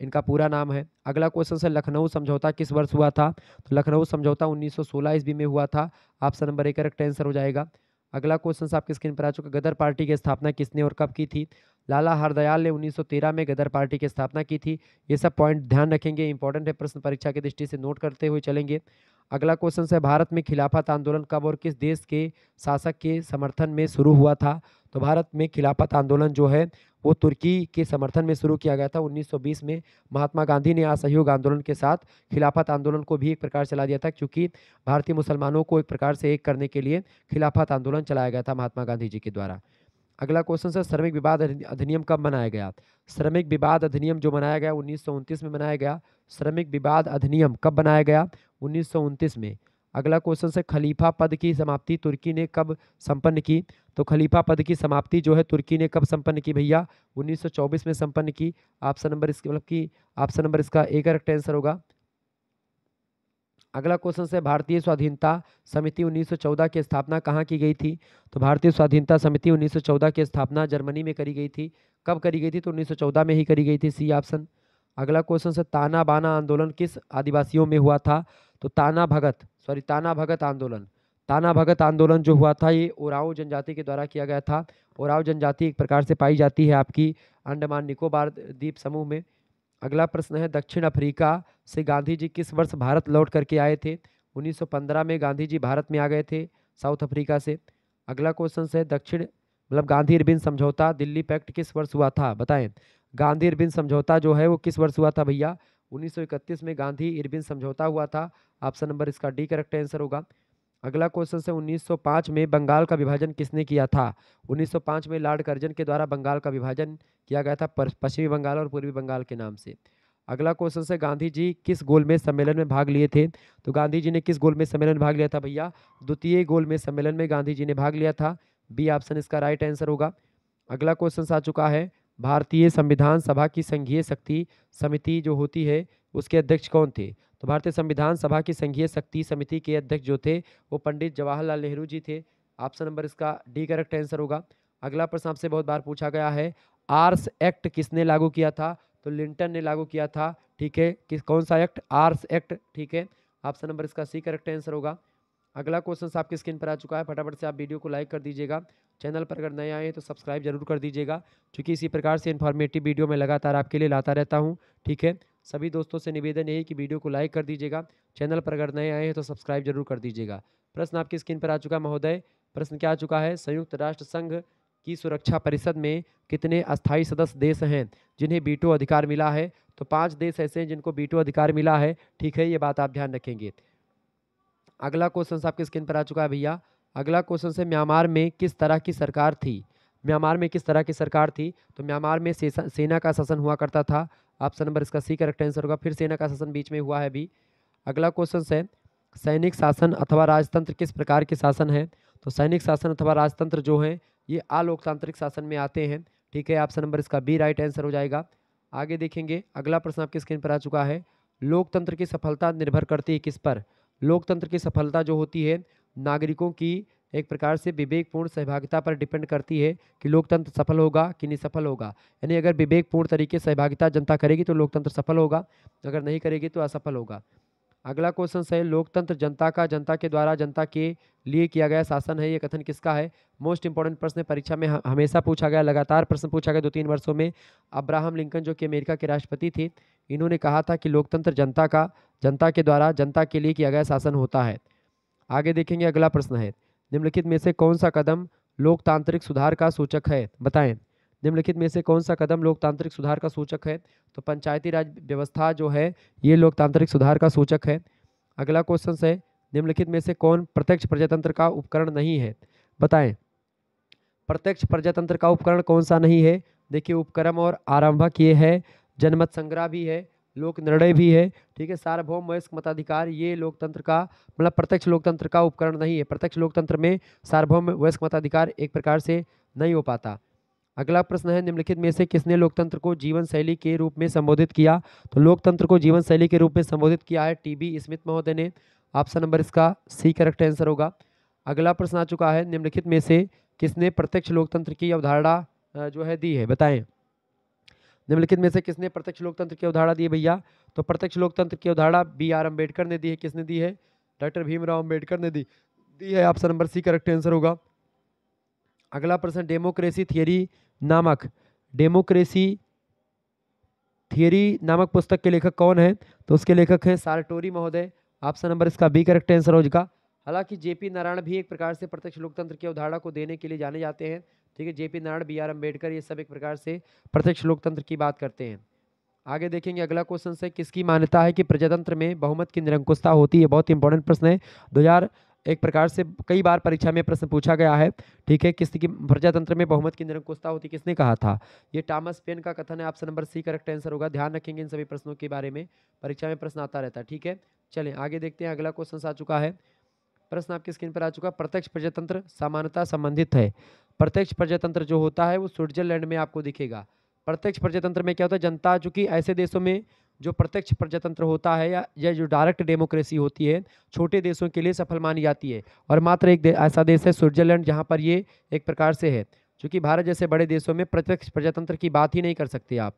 इनका पूरा नाम है अगला क्वेश्चन सर लखनऊ समझौता किस वर्ष हुआ था तो लखनऊ समझौता 1916 ईस्वी में हुआ था ऑप्शन नंबर एक करेक्ट आंसर हो जाएगा अगला क्वेश्चन आपके स्क्रीन पर आ चुका गदर पार्टी की स्थापना किसने और कब की थी लाला हरदयाल ने 1913 में गदर पार्टी की स्थापना की थी ये सब पॉइंट ध्यान रखेंगे इंपॉर्टेंट है प्रश्न परीक्षा की दृष्टि से नोट करते हुए चलेंगे अगला क्वेश्चन है भारत में खिलाफत आंदोलन कब और किस देश के शासक के समर्थन में शुरू हुआ था तो भारत में खिलाफत आंदोलन जो है वो तुर्की के समर्थन में शुरू किया गया था 1920 में महात्मा गांधी ने असहयोग आंदोलन के साथ खिलाफत आंदोलन को भी एक प्रकार चला दिया था क्योंकि भारतीय मुसलमानों को एक प्रकार से एक करने के लिए खिलाफत आंदोलन चलाया गया था महात्मा गांधी जी के द्वारा अगला क्वेश्चन सर श्रमिक विवाद अधिनियम कब मनाया गया श्रमिक विवाद अधिनियम जो मनाया गया उन्नीस में मनाया गया श्रमिक विवाद अधिनियम कब बनाया गया उन्नीस में अगला क्वेश्चन है खलीफा पद की समाप्ति तुर्की ने कब संपन्न की तो खलीफा पद की समाप्ति जो है तुर्की ने कब संपन्न की भैया 1924 में संपन्न की ऑप्शन नंबर इसके मतलब कि ऑप्शन नंबर इसका एक करेक्ट आंसर होगा अगला क्वेश्चन है भारतीय स्वाधीनता समिति 1914 की स्थापना कहाँ की गई थी तो भारतीय स्वाधीनता समिति 1914 की स्थापना जर्मनी में करी गई थी कब करी गई थी तो 1914 में ही करी गई थी सी ऑप्शन अगला क्वेश्चन है ताना बाना आंदोलन किस आदिवासियों में हुआ था तो ताना भगत सॉरी ताना भगत आंदोलन ताना भगत आंदोलन जो हुआ था ये ओराव जनजाति के द्वारा किया गया था ओराव जनजाति एक प्रकार से पाई जाती है आपकी अंडमान निकोबार द्वीप समूह में अगला प्रश्न है दक्षिण अफ्रीका से गांधी जी किस वर्ष भारत लौट करके आए थे 1915 में गांधी जी भारत में आ गए थे साउथ अफ्रीका से अगला क्वेश्चन है दक्षिण मतलब गांधी अरबिंद समझौता दिल्ली पैक्ट किस वर्ष हुआ था बताएं गांधी अरबिंद समझौता जो है वो किस वर्ष हुआ था भैया 1931 में गांधी इरबिन समझौता हुआ था ऑप्शन नंबर इसका डी करेक्ट आंसर होगा अगला क्वेश्चन से 1905 में बंगाल का विभाजन किसने किया था 1905 में लॉर्ड कर्जन के द्वारा बंगाल का विभाजन किया गया था पश्चिमी बंगाल और पूर्वी बंगाल के नाम से अगला क्वेश्चन से गांधी जी किस गोल में सम्मेलन में भाग लिए थे तो गांधी जी ने किस गोल में सम्मेलन में भाग लिया था भैया द्वितीय गोल में सम्मेलन में गांधी जी ने भाग लिया था बी ऑप्शन इसका राइट आंसर होगा अगला क्वेश्चन आ चुका है भारतीय संविधान सभा की संघीय शक्ति समिति जो होती है उसके अध्यक्ष कौन थे तो भारतीय संविधान सभा की संघीय शक्ति समिति के अध्यक्ष जो थे वो पंडित जवाहरलाल नेहरू जी थे ऑप्शन नंबर इसका डी करेक्ट आंसर होगा अगला प्रश्न आपसे बहुत बार पूछा गया है आर्स एक्ट किसने लागू किया था तो लिंटन ने लागू किया था ठीक है किस कौन सा एक्ट आर्स एक्ट ठीक है ऑप्शन नंबर इसका सी करेक्ट आंसर होगा अगला क्वेश्चन आपकी स्क्रीन पर आ चुका है फटाफट से आप वीडियो को लाइक कर दीजिएगा चैनल पर अगर नए आए हैं तो सब्सक्राइब जरूर कर दीजिएगा क्योंकि इसी प्रकार से इन्फॉर्मेटिव वीडियो मैं लगातार आपके लिए लाता रहता हूँ ठीक है सभी दोस्तों से निवेदन यही कि वीडियो को लाइक कर दीजिएगा चैनल पर अगर नए आए हैं तो सब्सक्राइब जरूर कर दीजिएगा प्रश्न आपकी स्क्रीन पर आ चुका महोदय प्रश्न क्या आ चुका है संयुक्त राष्ट्र संघ की सुरक्षा परिषद में कितने अस्थायी सदस्य देश हैं जिन्हें बीटो अधिकार मिला है तो पाँच देश ऐसे हैं जिनको बीटो अधिकार मिला है ठीक है ये बात आप ध्यान रखेंगे अगला क्वेश्चन आपके स्क्रीन पर आ चुका है भैया अगला क्वेश्चन है म्यांमार में किस तरह की सरकार थी म्यांमार में किस तरह की सरकार थी तो म्यांमार में सेना का शासन हुआ करता था ऑप्शन नंबर इसका सी करेक्ट आंसर होगा फिर सेना का शासन बीच में हुआ है अभी अगला क्वेश्चन है सैनिक शासन अथवा राजतंत्र किस प्रकार के शासन है तो सैनिक शासन अथवा राजतंत्र जो है ये अलोकतांत्रिक शासन में आते हैं ठीक है ऑप्शन नंबर इसका बी राइट आंसर हो जाएगा आगे देखेंगे अगला प्रश्न आपकी स्क्रीन पर आ चुका है लोकतंत्र की सफलता निर्भर करती है किस पर लोकतंत्र की सफलता जो होती है नागरिकों की एक प्रकार से विवेकपूर्ण सहभागिता पर डिपेंड करती है कि लोकतंत्र सफल होगा कि नहीं सफल होगा यानी अगर विवेकपूर्ण तरीके सहभागिता जनता करेगी तो लोकतंत्र सफल होगा अगर नहीं करेगी तो असफल होगा अगला क्वेश्चन है लोकतंत्र जनता का जनता के द्वारा जनता के लिए किया गया शासन है ये कथन किसका है मोस्ट इंपॉर्टेंट प्रश्न परीक्षा में हमेशा पूछा गया लगातार प्रश्न पूछा गया दो तीन वर्षों में अब्राहम लिंकन जो कि अमेरिका के राष्ट्रपति थे इन्होंने कहा था कि लोकतंत्र जनता का जनता के द्वारा जनता के लिए किया गया शासन होता है आगे देखेंगे अगला प्रश्न है निम्नलिखित में से कौन सा कदम लोकतांत्रिक सुधार का सूचक है बताएं निम्नलिखित में से कौन सा कदम लोकतांत्रिक सुधार का सूचक है तो पंचायती राज व्यवस्था जो है ये लोकतांत्रिक सुधार का सूचक है अगला क्वेश्चन है निम्नलिखित में से कौन प्रत्यक्ष प्रजातंत्र का उपकरण नहीं है बताएं प्रत्यक्ष प्रजातंत्र का उपकरण कौन सा नहीं है देखिए उपक्रम और आरंभक ये है जनमत संग्रह भी है लोक निर्णय भी है ठीक है सार्वभौम वयस्क मताधिकार ये लोकतंत्र का मतलब प्रत्यक्ष लोकतंत्र का उपकरण नहीं है प्रत्यक्ष लोकतंत्र में सार्वभौम वयस्क मताधिकार एक प्रकार से नहीं हो पाता अगला प्रश्न है निम्नलिखित में से किसने लोकतंत्र को जीवन शैली के रूप में संबोधित किया तो लोकतंत्र को जीवन शैली के रूप में संबोधित किया है टी बी स्मिथ महोदय ने ऑप्शन नंबर इसका सी करेक्ट आंसर होगा अगला प्रश्न आ चुका है निम्नलिखित में से किसने प्रत्यक्ष लोकतंत्र की अवधारणा जो है दी है बताएं निम्नलिखित में से किसने प्रत्यक्ष लोकतंत्र की अवधारणा दी है भैया तो प्रत्यक्ष लोकतंत्र की अवधारणा बी आर अम्बेडकर ने दी है किसने दी है डॉक्टर भीमराव अम्बेडकर ने दी दी है option number C correct answer होगा अगला प्रश्न डेमोक्रेसी थियरी नामक डेमोक्रेसी थियरी नामक पुस्तक के लेखक कौन है तो उसके लेखक हैं सार्टोरी महोदय ऑप्शन नंबर इसका बी करेक्ट आंसर हो जाएगा हालांकि जेपी नारायण भी एक प्रकार से प्रत्यक्ष लोकतंत्र की अवधारणा को देने के लिए जाने जाते हैं ठीक है JP Narayan B R Ambedkar ये सब एक प्रकार से प्रत्यक्ष लोकतंत्र की बात करते हैं आगे देखेंगे अगला क्वेश्चन से किसकी मान्यता है कि प्रजातंत्र में बहुमत की निरंकुशता होती है बहुत इंपॉर्टेंट प्रश्न है दो एक प्रकार से कई बार परीक्षा में प्रश्न पूछा गया है ठीक है किसने की प्रजातंत्र में बहुमत की निरंकुशता होती किसने कहा था ये टॉमस पेन का कथन है option number C correct answer होगा ध्यान रखेंगे इन सभी प्रश्नों के बारे में परीक्षा में प्रश्न आता रहता है ठीक है चलें आगे देखते हैं अगला क्वेश्चन आ चुका है प्रश्न आपकी स्क्रीन पर आ चुका प्रत्यक्ष प्रजातंत्र समानता संबंधित है प्रत्यक्ष प्रजातंत्र जो होता है वो स्विट्जरलैंड में आपको दिखेगा प्रत्यक्ष प्रजातंत्र में क्या होता है जनता चूंकि ऐसे देशों में जो प्रत्यक्ष प्रजातंत्र होता है या, या जो डायरेक्ट डेमोक्रेसी होती है छोटे देशों के लिए सफल मानी जाती है और मात्र एक दे, ऐसा देश है स्विट्जरलैंड जहाँ पर ये एक प्रकार से है चूँकि भारत जैसे बड़े देशों में प्रत्यक्ष प्रजातंत्र की बात ही नहीं कर सकते आप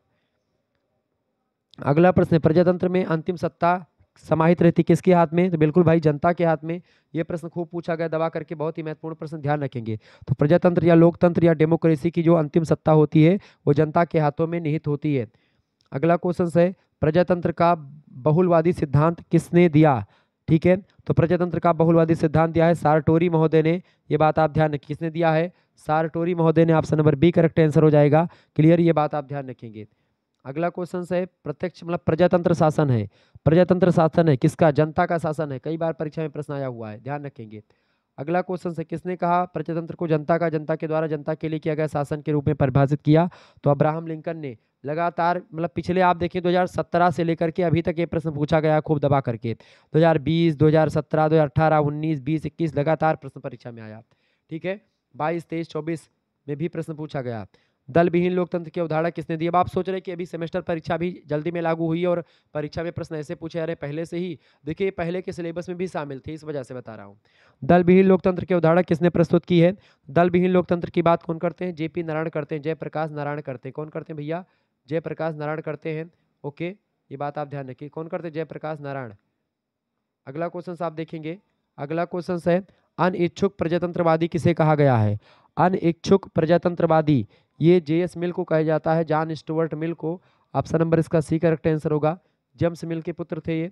अगला प्रश्न प्रजातंत्र में अंतिम सत्ता समाहित रहती किसके हाथ में तो बिल्कुल भाई जनता के हाथ में यह प्रश्न खूब पूछा गया दबा करके बहुत ही महत्वपूर्ण प्रश्न ध्यान रखेंगे तो प्रजातंत्र या लोकतंत्र या डेमोक्रेसी की जो अंतिम सत्ता होती है वो जनता के हाथों में निहित होती है अगला क्वेश्चन है प्रजातंत्र का बहुलवादी सिद्धांत किसने दिया ठीक है तो प्रजातंत्र का बहुलवादी सिद्धांत दिया है सारटोरी महोदय ने ये बात आप ध्यान रखिए किसने दिया है सारटोरी महोदय ने option number B correct answer हो जाएगा क्लियर ये बात आप ध्यान रखेंगे अगला क्वेश्चन है प्रत्यक्ष मतलब प्रजातंत्र शासन है प्रजातंत्र शासन है किसका जनता का शासन है कई बार परीक्षा में प्रश्न आया हुआ है ध्यान रखेंगे अगला क्वेश्चन है किसने कहा प्रजातंत्र को जनता का जनता के द्वारा जनता के लिए किया गया शासन के रूप में परिभाषित किया तो अब्राहम लिंकन ने लगातार मतलब पिछले आप देखिए 2017 से लेकर के अभी तक ये प्रश्न पूछा गया खूब दबा करके 2020 2017 2018 19 20 21 लगातार प्रश्न परीक्षा में आया ठीक है 22 23 24 में भी प्रश्न पूछा गया दल विहीन लोकतंत्र की अवधारणा किसने दी अब आप सोच रहे कि अभी सेमेस्टर परीक्षा भी जल्दी में लागू हुई और परीक्षा में प्रश्न ऐसे पूछे अरे पहले से ही देखिए पहले के सिलेबस में भी शामिल थे इस वजह से बता रहा हूँ दल विहीन लोकतंत्र की अवधारणा किसने प्रस्तुत की है दल विहीन लोकतंत्र की बात कौन करते हैं जेपी नारायण करते हैं जयप्रकाश नारायण करते हैं कौन करते हैं भैया जयप्रकाश नारायण करते हैं ओके ये बात आप ध्यान रखिए कौन करते जयप्रकाश नारायण अगला क्वेश्चन आप देखेंगे अगला क्वेश्चन है अनिच्छुक प्रजातंत्रवादी किसे कहा गया है अनिच्छुक प्रजातंत्रवादी ये जे एस मिल को कहा जाता है जॉन स्टुअर्ट मिल को ऑप्शन नंबर इसका सी करेक्ट आंसर होगा जेम्स मिल के पुत्र थे ये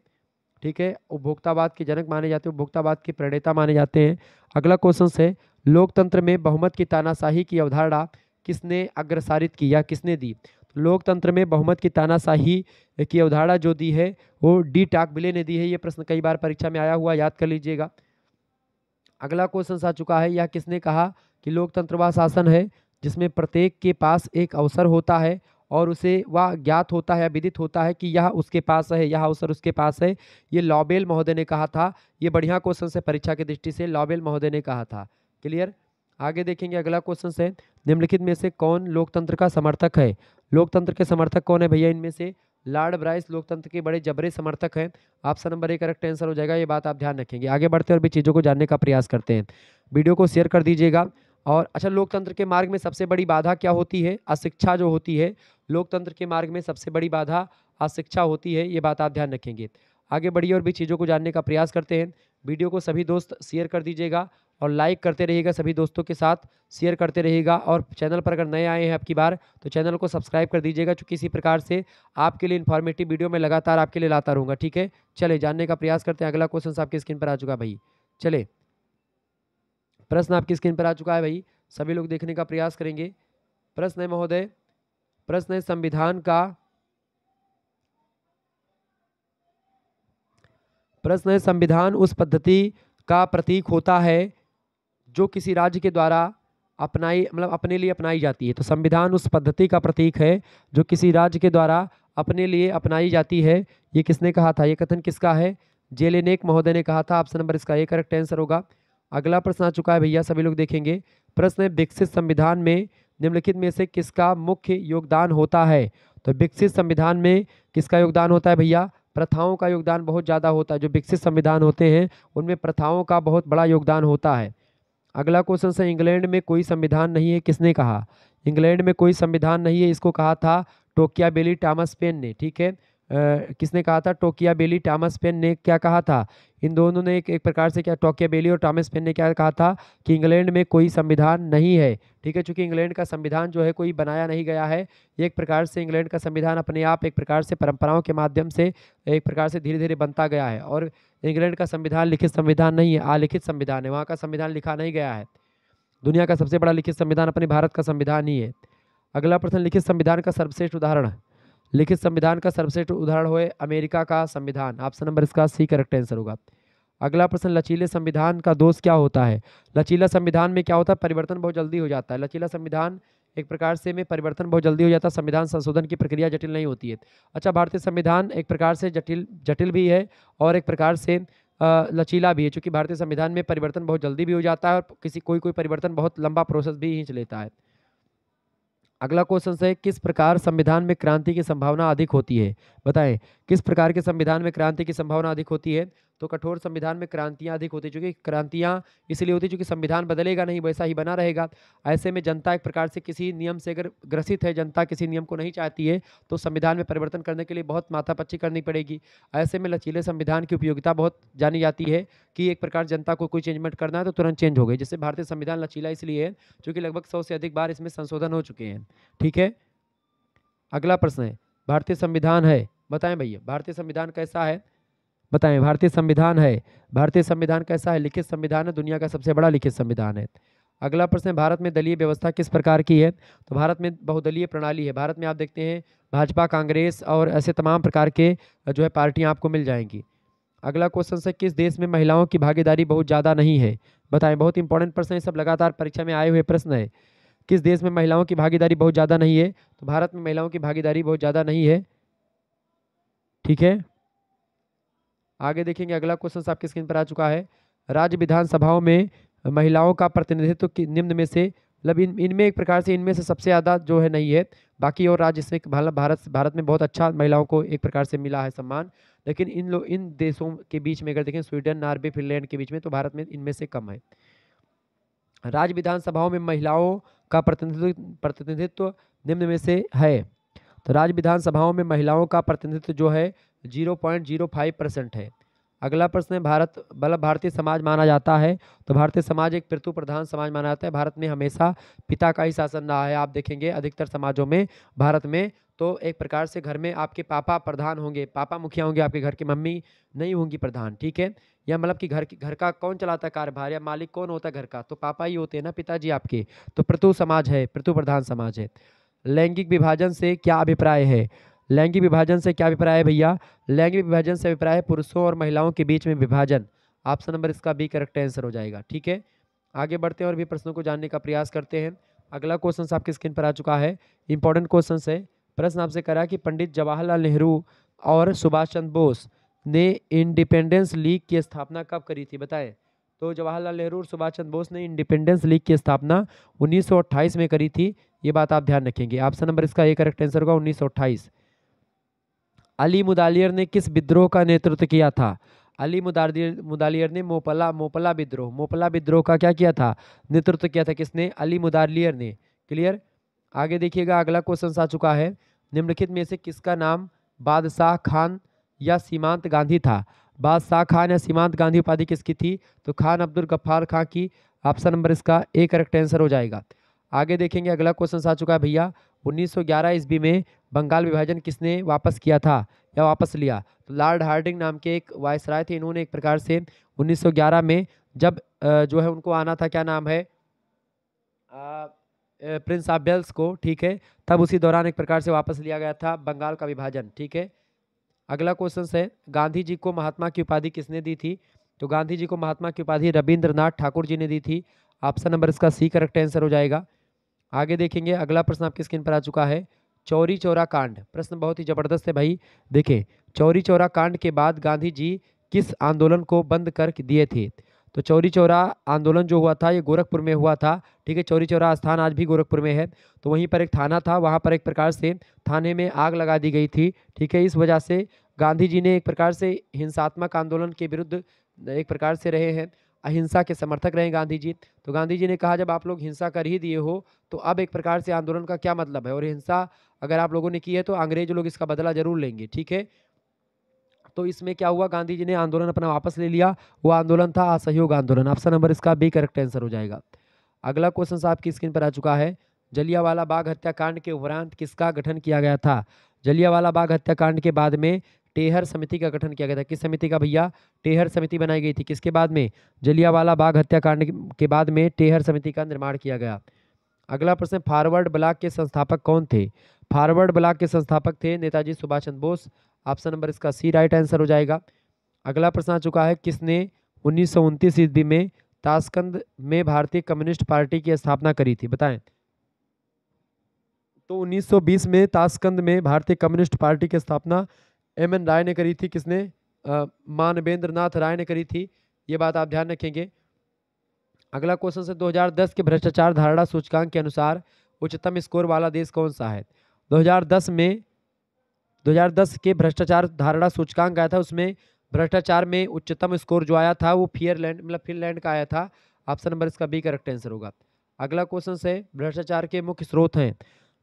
ठीक है उपभोक्तावाद के जनक माने जाते हैं उपभोक्तावाद के प्रणेता माने जाते हैं अगला क्वेश्चन है लोकतंत्र में बहुमत की तानाशाही की अवधारणा किसने अग्रसारित की या किसने दी लोकतंत्र में बहुमत की तानाशाही की अवधारणा जो दी है वो डी टाकबिले ने दी है ये प्रश्न कई बार परीक्षा में आया हुआ याद कर लीजिएगा अगला क्वेश्चन आ चुका है यह किसने कहा कि लोकतंत्र व शासन है जिसमें प्रत्येक के पास एक अवसर होता है और उसे वह ज्ञात होता है विदित होता है कि यह उसके पास है यह अवसर उसके पास है ये लॉबेल महोदय ने कहा था ये बढ़िया क्वेश्चन से परीक्षा की दृष्टि से लॉबेल महोदय ने कहा था क्लियर आगे देखेंगे अगला क्वेश्चन से निम्नलिखित में से कौन लोकतंत्र का समर्थक है लोकतंत्र के समर्थक कौन है भैया इनमें से लॉर्ड ब्राइस लोकतंत्र के बड़े जबरे समर्थक हैं option number A correct answer हो जाएगा ये बात आप ध्यान रखेंगे आगे बढ़ते और भी चीज़ों को जानने का प्रयास करते हैं वीडियो को शेयर कर दीजिएगा और अच्छा लोकतंत्र के मार्ग में सबसे बड़ी बाधा क्या होती है अशिक्षा जो होती है लोकतंत्र के मार्ग में सबसे बड़ी बाधा अशिक्षा होती है ये बात आप ध्यान रखेंगे आगे बढ़िए और भी चीज़ों को जानने का प्रयास करते हैं वीडियो को सभी दोस्त शेयर कर दीजिएगा और लाइक करते रहिएगा सभी दोस्तों के साथ शेयर करते रहिएगा और चैनल पर अगर नए आए हैं आपकी बार तो चैनल को सब्सक्राइब कर दीजिएगा चूँकि इसी प्रकार से आपके लिए इन्फॉर्मेटिव वीडियो मैं लगातार आपके लिए लाता रहूँगा ठीक है चले जानने का प्रयास करते हैं अगला क्वेश्चन आपकी स्क्रीन पर आ चुका भाई चले प्रश्न आपकी स्क्रीन पर आ चुका है भाई सभी लोग देखने का प्रयास करेंगे प्रश्न है महोदय प्रश्न है संविधान का प्रश्न है संविधान उस पद्धति का प्रतीक होता है जो किसी राज्य के द्वारा अपनाई मतलब अपने लिए अपनाई जाती है तो संविधान उस पद्धति का प्रतीक है जो किसी राज्य के द्वारा अपने लिए अपनाई जाती है ये किसने कहा था ये कथन किसका है जेलेनेक महोदय ने कहा था ऑप्शन नंबर इसका ये करेक्ट आंसर होगा अगला प्रश्न आ चुका है भैया सभी लोग देखेंगे प्रश्न है विकसित संविधान में निम्नलिखित में से किसका मुख्य योगदान होता है तो विकसित संविधान में किसका योगदान होता है भैया प्रथाओं का योगदान बहुत ज़्यादा होता है जो विकसित संविधान होते हैं उनमें प्रथाओं का बहुत बड़ा योगदान होता है अगला क्वेश्चन सर इंग्लैंड में कोई संविधान नहीं है किसने कहा इंग्लैंड में कोई संविधान नहीं है इसको कहा था टोकिया बेली टामस पेन ने ठीक है किसने कहा था टोकिया बेली टॉमस पेन ने क्या कहा था इन दोनों ने एक, एक प्रकार से क्या टोकिया बेली और टॉमस पेन ने क्या कहा था कि इंग्लैंड में कोई संविधान नहीं है ठीक है चूंकि इंग्लैंड का संविधान जो है कोई बनाया नहीं गया है एक प्रकार से इंग्लैंड का संविधान अपने आप एक प्रकार से परंपराओं के माध्यम से एक प्रकार से धीरे धीरे बनता गया है और इंग्लैंड का संविधान लिखित संविधान नहीं है आलिखित संविधान है वहाँ का संविधान लिखा नहीं गया है दुनिया का सबसे बड़ा लिखित संविधान अपने भारत का संविधान ही है अगला प्रश्न लिखित संविधान का सर्वश्रेष्ठ उदाहरण है लिखित संविधान का सर्वश्रेष्ठ उदाहरण हो अमेरिका का संविधान ऑप्शन नंबर इसका सी करेक्ट आंसर होगा अगला प्रश्न लचीले संविधान का दोष क्या होता है लचीला संविधान में क्या होता है परिवर्तन बहुत जल्दी हो जाता है लचीला संविधान एक प्रकार से में परिवर्तन बहुत जल्दी हो जाता है संविधान संशोधन की प्रक्रिया जटिल नहीं होती है अच्छा भारतीय संविधान एक प्रकार से जटिल जटिल भी है और एक प्रकार से लचीला भी है क्योंकि भारतीय संविधान में परिवर्तन बहुत जल्दी भी हो जाता है और किसी कोई कोई परिवर्तन बहुत लंबा प्रोसेस भी खींच लेता है अगला क्वेश्चन है किस प्रकार संविधान में क्रांति की संभावना अधिक होती है बताएं किस प्रकार के संविधान में क्रांति की संभावना अधिक होती है तो कठोर संविधान में क्रांतियाँ अधिक होती है चूँकि क्रांतियाँ इसलिए होती चूँकि संविधान बदलेगा नहीं वैसा ही बना रहेगा ऐसे में जनता एक प्रकार से किसी नियम से अगर ग्रसित है जनता किसी नियम को नहीं चाहती है तो संविधान में परिवर्तन करने के लिए बहुत माथापच्ची करनी पड़ेगी ऐसे में लचीले संविधान की उपयोगिता बहुत जानी जाती है कि एक प्रकार जनता को कोई चेंजमेंट करना है तो तुरंत चेंज हो गई जैसे भारतीय संविधान लचीला इसलिए है चूँकि लगभग सौ से अधिक बार इसमें संशोधन हो चुके हैं ठीक है अगला प्रश्न है भारतीय संविधान है बताएं भैया भारतीय संविधान कैसा है बताएं भारतीय संविधान है भारतीय संविधान कैसा है लिखित संविधान है दुनिया का सबसे बड़ा लिखित संविधान है अगला प्रश्न भारत में दलीय व्यवस्था किस प्रकार की है तो भारत में बहुदलीय प्रणाली है भारत में आप देखते हैं भाजपा कांग्रेस और ऐसे तमाम प्रकार के जो है पार्टियाँ आपको मिल जाएंगी अगला क्वेश्चन से किस देश में महिलाओं की भागीदारी बहुत ज़्यादा नहीं है बताएं बहुत इंपॉर्टेंट प्रश्न है सब लगातार परीक्षा में आए हुए प्रश्न है किस देश में महिलाओं की भागीदारी बहुत ज़्यादा नहीं है तो भारत में महिलाओं की भागीदारी बहुत ज़्यादा नहीं है ठीक है आगे देखेंगे अगला क्वेश्चन आपकी स्क्रीन पर आ चुका है राज्य विधानसभाओं में महिलाओं का प्रतिनिधित्व निम्न में से मतलब इन इनमें एक प्रकार से इनमें से सबसे ज़्यादा जो है नहीं है बाकी और राज्य इसमें मतलब भारत भारत में बहुत अच्छा महिलाओं को एक प्रकार से मिला है सम्मान लेकिन इन लोग इन देशों के बीच में अगर देखें स्वीडन नॉर्वे फिनलैंड के बीच में तो भारत में इनमें से कम है राज्य विधानसभाओं में महिलाओं का प्रतिनिधित्व प्रतिनिधित्व निम्न में से है तो राज्य विधानसभाओं में महिलाओं का प्रतिनिधित्व जो है zero point zero five percent है अगला प्रश्न है भारत मतलब भारतीय समाज माना जाता है तो भारतीय समाज एक पितृ प्रधान समाज माना जाता है भारत में हमेशा पिता का ही शासन रहा है आप देखेंगे अधिकतर समाजों में भारत में तो एक प्रकार से घर में आपके पापा प्रधान होंगे पापा मुखिया होंगे आपके घर की मम्मी नहीं होंगी प्रधान ठीक है या मतलब कि घर घर का कौन चलाता है कार्यभार या मालिक कौन होता है घर का तो पापा ही होते हैं ना पिताजी आपके तो पृथु समाज है पृथु प्रधान समाज है लैंगिक विभाजन से क्या अभिप्राय है लैंगिक विभाजन से क्या अभिप्राय है भैया लैंगिक विभाजन से अभिप्राय है पुरुषों और महिलाओं के बीच में विभाजन ऑप्शन नंबर इसका बी करेक्ट आंसर हो जाएगा ठीक है आगे बढ़ते हैं और भी प्रश्नों को जानने का प्रयास करते हैं अगला क्वेश्चन आपकी स्क्रीन पर आ चुका है इंपॉर्टेंट क्वेश्चन है प्रश्न आपसे करा कि पंडित जवाहरलाल नेहरू और सुभाष चंद्र बोस ने इंडिपेंडेंस लीग की स्थापना कब करी थी बताएं तो जवाहरलाल नेहरू और सुभाष चंद्र बोस ने इंडिपेंडेंस लीग की स्थापना 1928 में करी थी ये बात आप ध्यान रखेंगे ऑप्शन नंबर इसका एक करेक्ट आंसर होगा 1928 अली मुदालियर ने किस विद्रोह का नेतृत्व किया था अली मुदालियर मुदालियर ने मोपला मोपला विद्रोह मोपला विद्रोह का क्या किया था नेतृत्व किया था किसने अली मुदालियर ने क्लियर आगे देखिएगा अगला क्वेश्चन आ चुका है निम्नलिखित में से किसका नाम बादशाह खान या सीमांत गांधी था बादशाह खान या सीमांत गांधी उपाधि किसकी थी तो खान अब्दुल गफ्फार खां की ऑप्शन नंबर इसका ए करेक्ट आंसर हो जाएगा आगे देखेंगे अगला क्वेश्चन आ चुका है भैया 1911 ईस्वी में बंगाल विभाजन किसने वापस किया था या वापस लिया तो लॉर्ड हार्डिंग नाम के एक वायसराय थे इन्होंने एक प्रकार से 1911 में जब जो है उनको आना था क्या नाम है आ, प्रिंस ऑफ बेल्स को ठीक है तब उसी दौरान एक प्रकार से वापस लिया गया था बंगाल का विभाजन ठीक है अगला क्वेश्चन है गांधी जी को महात्मा की उपाधि किसने दी थी तो गांधी जी को महात्मा की उपाधि रविंद्रनाथ ठाकुर जी ने दी थी ऑप्शन नंबर इसका सी करेक्ट आंसर हो जाएगा आगे देखेंगे अगला प्रश्न आपकी स्क्रीन पर आ चुका है चौरी चौरा कांड प्रश्न बहुत ही ज़बरदस्त है भाई देखें चौरी चौरा कांड के बाद गांधी जी किस आंदोलन को बंद कर दिए थे तो चौरी चौरा आंदोलन जो हुआ था ये गोरखपुर में हुआ था ठीक है चौरी चौरा स्थान आज भी गोरखपुर में है तो वहीं पर एक थाना था वहाँ पर एक प्रकार से थाने में आग लगा दी गई थी ठीक है इस वजह से गांधी जी ने एक प्रकार से हिंसात्मक आंदोलन के विरुद्ध एक प्रकार से रहे हैं अहिंसा के समर्थक रहे गांधी जी तो गांधी जी ने कहा जब आप लोग हिंसा कर ही दिए हो तो अब एक प्रकार से आंदोलन का क्या मतलब है और हिंसा अगर आप लोगों ने की है तो अंग्रेज लोग इसका बदला जरूर लेंगे ठीक है तो इसमें क्या हुआ गांधी जी ने आंदोलन अपना वापस ले लिया वो आंदोलन था असहयोग आंदोलन ऑप्शन नंबर इसका बी करेक्ट आंसर हो जाएगा अगला क्वेश्चन की स्क्रीन पर आ चुका है जलियावाला बाग हत्याकांड के उपरांत किसका गठन किया गया था जलियावाला बाग हत्याकांड के बाद में टेहर समिति का गठन किया गया था किस समिति का भैया टेहर समिति बनाई गई थी किसके बाद में जलियावाला बाग हत्याकांड के बाद में टेहर समिति का निर्माण किया गया अगला प्रश्न फॉरवर्ड ब्लॉक के संस्थापक कौन थे फॉरवर्ड ब्लॉक के संस्थापक थे नेताजी सुभाष चंद्र बोस ऑप्शन नंबर इसका सी राइट आंसर हो जाएगा अगला प्रश्न आ चुका है किसने उन्नीस सौ उनतीस ईस्वी में ताशकंद में भारतीय कम्युनिस्ट पार्टी की स्थापना करी थी बताएं तो 1920 में ताशकंद में भारतीय कम्युनिस्ट पार्टी की स्थापना एम एन राय ने करी थी किसने मानवेंद्र नाथ राय ने करी थी ये बात आप ध्यान रखेंगे अगला क्वेश्चन से 2010 के भ्रष्टाचार धारणा सूचकांक के अनुसार उच्चतम स्कोर वाला देश कौन सा है 2010 में 2010 के भ्रष्टाचार धारणा सूचकांक आया था उसमें भ्रष्टाचार में उच्चतम स्कोर जो आया था वो फियरलैंड मतलब फिनलैंड का आया था ऑप्शन नंबर इसका बी करेक्ट आंसर होगा अगला क्वेश्चन है भ्रष्टाचार के मुख्य स्रोत हैं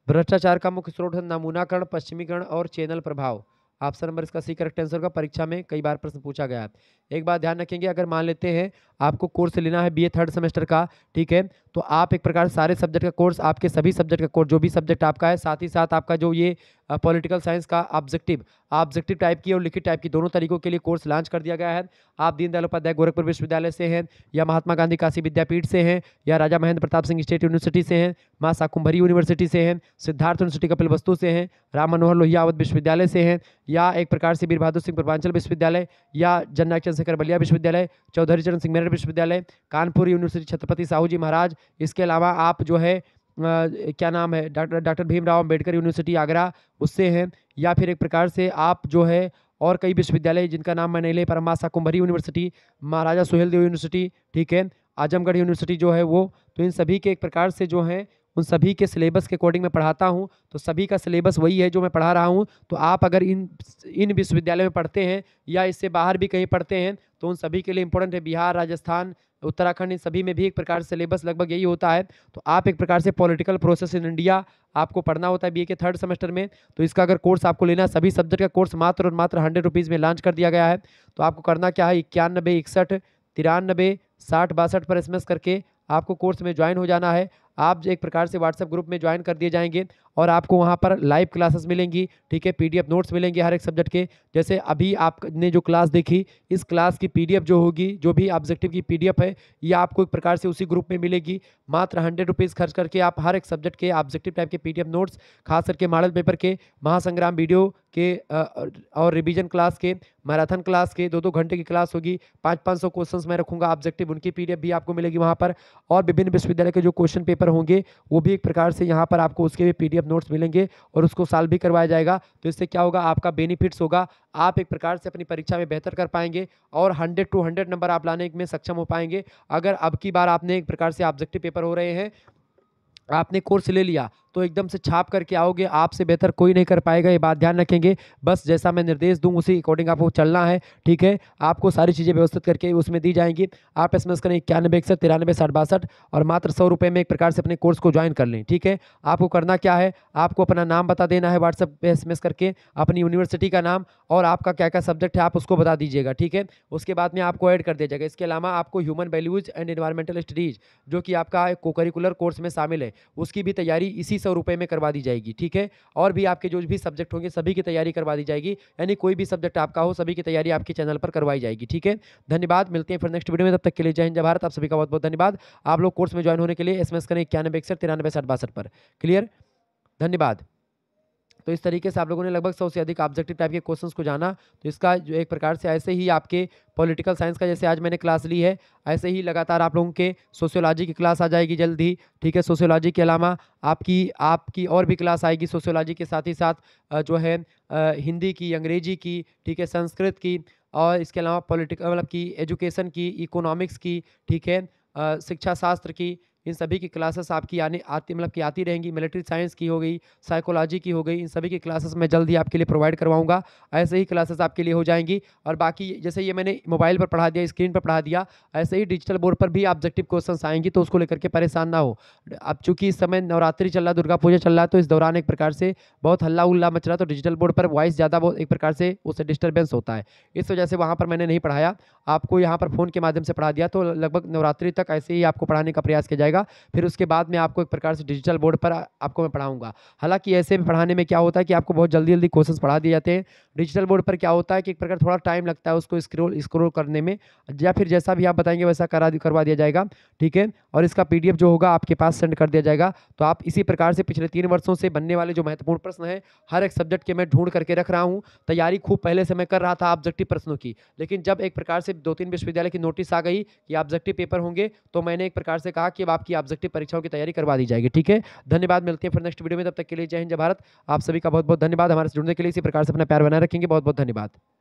भ्रष्टाचार का मुख्य स्रोत है नमूनाकरण पश्चिमीकरण और चैनल प्रभाव ऑप्शन नंबर इसका सी करेक्ट आंसर होगा परीक्षा में कई बार प्रश्न पूछा गया है एक बात ध्यान रखेंगे अगर मान लेते हैं आपको कोर्स लेना है बीए थर्ड सेमेस्टर का ठीक है तो आप एक प्रकार सारे सब्जेक्ट का कोर्स आपके सभी सब्जेक्ट का कोर्स जो भी सब्जेक्ट आपका है साथ ही साथ आपका जो ये पॉलिटिकल साइंस का ऑब्जेक्टिव ऑब्जेक्टिव टाइप की और लिखित टाइप की दोनों तरीकों के लिए कोर्स लॉन्च कर दिया गया है आप दीनदयाल उपाध्याय गोरखपुर विश्वविद्यालय से हैं या महात्मा गांधी काशी विद्यापीठ से हैं या राजा महेंद्र प्रताप सिंह स्टेट यूनिवर्सिटी से हैं माँ साकुंभरी यूनिवर्सिटी से हैं सिद्धार्थ यूनिवर्सिटी कपिल वस्तु से हैं राम मनोहर लोहियावत विश्वविद्यालय से हैं या एक प्रकार से वीर बहादुर सिंह पूर्वांचल विश्वविद्यालय या जन्नाक्षर शेखर बलिया विश्वविद्यालय चौधरी चरण सिंह मेरठ विश्वविद्यालय कानपुर यूनिवर्सिटी छत्रपति साहू जी महाराज इसके अलावा आप जो है क्या नाम है doctor doctor Bhimrao Ambedkar university Agra उससे हैं या फिर एक प्रकार से आप जो है और कई विश्वविद्यालय जिनका नाम मैं नहीं ले पर माँ यूनिवर्सिटी महाराजा सुहेलदेव यूनिवर्सिटी ठीक है आजमगढ़ यूनिवर्सिटी जो है वो तो इन सभी के एक प्रकार से जो हैं उन सभी के सिलेबस के अकॉर्डिंग मैं पढ़ाता हूँ तो सभी का सिलेबस वही है जो मैं पढ़ा रहा हूँ तो आप अगर इन इन विश्वविद्यालय में पढ़ते हैं या इससे बाहर भी कहीं पढ़ते हैं तो उन सभी के लिए इम्पोर्टेंट है बिहार राजस्थान उत्तराखंड इन सभी में भी एक प्रकार से सिलेबस लगभग यही होता है तो आप एक प्रकार से पॉलिटिकल प्रोसेस इन इंडिया आपको पढ़ना होता है बी के थर्ड सेमेस्टर में तो इसका अगर कोर्स आपको लेना है सभी सब्जेक्ट का कोर्स मात्र और मात्र हंड्रेड रुपीज़ में लॉन्च कर दिया गया है तो आपको करना क्या है इक्यानबे इकसठ तिरानबे साठ बासठ पर एस करके आपको कोर्स में ज्वाइन हो जाना है आप एक प्रकार से व्हाट्सएप ग्रुप में ज्वाइन कर दिए जाएंगे और आपको वहाँ पर लाइव क्लासेस मिलेंगी ठीक है पीडीएफ नोट्स मिलेंगे हर एक सब्जेक्ट के जैसे अभी आपने जो क्लास देखी इस क्लास की पीडीएफ जो होगी जो भी ऑब्जेक्टिव की पीडीएफ है ये आपको एक प्रकार से उसी ग्रुप में मिलेगी मात्र हंड्रेड रुपीज़ खर्च करके आप हर एक सब्जेक्ट के ऑब्जेक्टिव टाइप के पी नोट्स खास करके मॉडल पेपर के महासंग्राम वीडियो के और रिविजन क्लास के मैराथन क्लास के दो दो घंटे की क्लास होगी पाँच पाँच सौ क्वेश्चन मैं रखूँगा ऑब्जेक्टिव उनकी पी भी आपको मिलेगी वहाँ पर और विभिन्न विश्वविद्यालय के जो क्वेश्चन पेपर होंगे वो भी एक प्रकार से यहाँ पर आपको उसके भी पी वेब नोट्स मिलेंगे और उसको साल भी करवाया जाएगा तो इससे क्या होगा आपका बेनिफिट्स होगा आप एक प्रकार से अपनी परीक्षा में बेहतर कर पाएंगे और हंड्रेड टू हंड्रेड नंबर आप लाने में सक्षम हो पाएंगे अगर अब की बार आपने एक प्रकार से ऑब्जेक्टिव पेपर हो रहे हैं आपने कोर्स ले लिया तो एकदम से छाप करके आओगे आपसे बेहतर कोई नहीं कर पाएगा ये बात ध्यान रखेंगे बस जैसा मैं निर्देश दूँ उसी अकॉर्डिंग आपको चलना है ठीक है आपको सारी चीज़ें व्यवस्थित करके उसमें दी जाएंगी आप एस एम एस करें इक्यानवे इकसठ तिरानबे साठ बासठ और मात्र सौ रुपये में एक प्रकार से अपने कोर्स को ज्वाइन कर लें ठीक है आपको करना क्या है आपको अपना नाम बता देना है व्हाट्सएप पर एस एम एस करके अपनी यूनिवर्सिटी का नाम और आपका क्या क्या सब्जेक्ट है आप उसको बता दीजिएगा ठीक है उसके बाद में आपको ऐड कर दिया जाएगा इसके अलावा आपको human values and environmental studies जो कि आपका कोकरिकुलर कोर्स में शामिल है उसकी भी तैयारी इसी सौ रुपये में करवा दी जाएगी ठीक है और भी आपके जो भी सब्जेक्ट होंगे सभी की तैयारी करवा दी जाएगी यानी कोई भी सब्जेक्ट आपका हो सभी की तैयारी आपके चैनल पर करवाई जाएगी ठीक है धन्यवाद मिलते हैं फिर नेक्स्ट वीडियो में तब तक के लिए जय हिंद भारत आप सभी का बहुत बहुत धन्यवाद आप लोग कोर्स में ज्वाइन होने के लिए एस करें इक्यानबे इकसठ तिरानवे साठ बासठ पर क्लियर धन्यवाद तो इस तरीके से आप लोगों ने लगभग सौ से अधिक ऑब्जेक्टिव टाइप के क्वेश्चन को जाना तो इसका जो एक प्रकार से ऐसे ही आपके पॉलिटिकल साइंस का जैसे आज मैंने क्लास ली है ऐसे ही लगातार आप लोगों के सोशियोलॉजी की क्लास आ जाएगी जल्द ही ठीक है सोशियोलॉजी के अलावा आपकी आपकी और भी क्लास आएगी सोशियोलॉजी के साथ ही साथ जो है हिंदी की अंग्रेजी की ठीक है संस्कृत की और इसके अलावा पॉलिटिकल मतलब की एजुकेशन की इकोनॉमिक्स की ठीक है शिक्षा शास्त्र की इन सभी की क्लासेस आपकी आने आती मतलब की आती रहेंगी मिलिट्री साइंस की हो गई साइकोलॉजी की हो गई इन सभी की क्लासेस मैं जल्द ही आपके लिए प्रोवाइड करवाऊँगा ऐसे ही क्लासेस आपके लिए हो जाएंगी और बाकी जैसे ये मैंने मोबाइल पर पढ़ा दिया स्क्रीन पर पढ़ा दिया ऐसे ही डिजिटल बोर्ड पर भी ऑब्जेक्टिव क्वेश्चन आएंगे तो उसको लेकर के परेशान ना हो अब चूँकि इस समय नवरात्रि चल रहा है दुर्गा पूजा चल रहा है तो इस दौरान एक प्रकार से बहुत हल्ला उल्ला मच रहा तो डिजिटल बोर्ड पर वॉइस ज़्यादा बहुत एक प्रकार से उससे डिस्टर्बेंस होता है इस वजह से वहाँ पर मैंने नहीं पढ़ाया आपको यहाँ पर फ़ोन के माध्यम से पढ़ा दिया तो लगभग नवरात्रि तक ऐसे ही आपको पढ़ाने का प्रयास किया जाएगा जाएगा फिर उसके बाद में आपको एक प्रकार से डिजिटल बोर्ड पर आपको मैं पढ़ाऊंगा हालांकि ऐसे में पढ़ाने में क्या होता है कि आपको बहुत जल्दी जल्दी क्वेश्चन पढ़ा दिए जाते हैं डिजिटल बोर्ड पर क्या होता है कि एक प्रकार थोड़ा टाइम लगता है उसको स्क्रोल स्क्रोल करने में या फिर जैसा भी आप बताएंगे वैसा करा करवा दिया जाएगा ठीक है और इसका पी जो होगा आपके पास सेंड कर दिया जाएगा तो आप इसी प्रकार से पिछले तीन वर्षों से बनने वाले जो महत्वपूर्ण प्रश्न है हर एक सब्जेक्ट के मैं ढूंढ करके रख रहा हूँ तैयारी खूब पहले से मैं कर रहा था ऑब्जेक्टिव प्रश्नों की लेकिन जब एक प्रकार से दो तीन विश्वविद्यालय की नोटिस आ गई कि ऑब्जेक्टिव पेपर होंगे तो मैंने एक प्रकार से कहा कि अब आप आपकी ऑब्जेक्टिव परीक्षाओं की तैयारी करवा दी जाएगी ठीक है धन्यवाद मिलते हैं फिर नेक्स्ट वीडियो में तब तक के लिए जय हिंद जय भारत आप सभी का बहुत बहुत धन्यवाद हमारे से जुड़ने के लिए इसी प्रकार से अपना प्यार बनाए रखेंगे बहुत बहुत धन्यवाद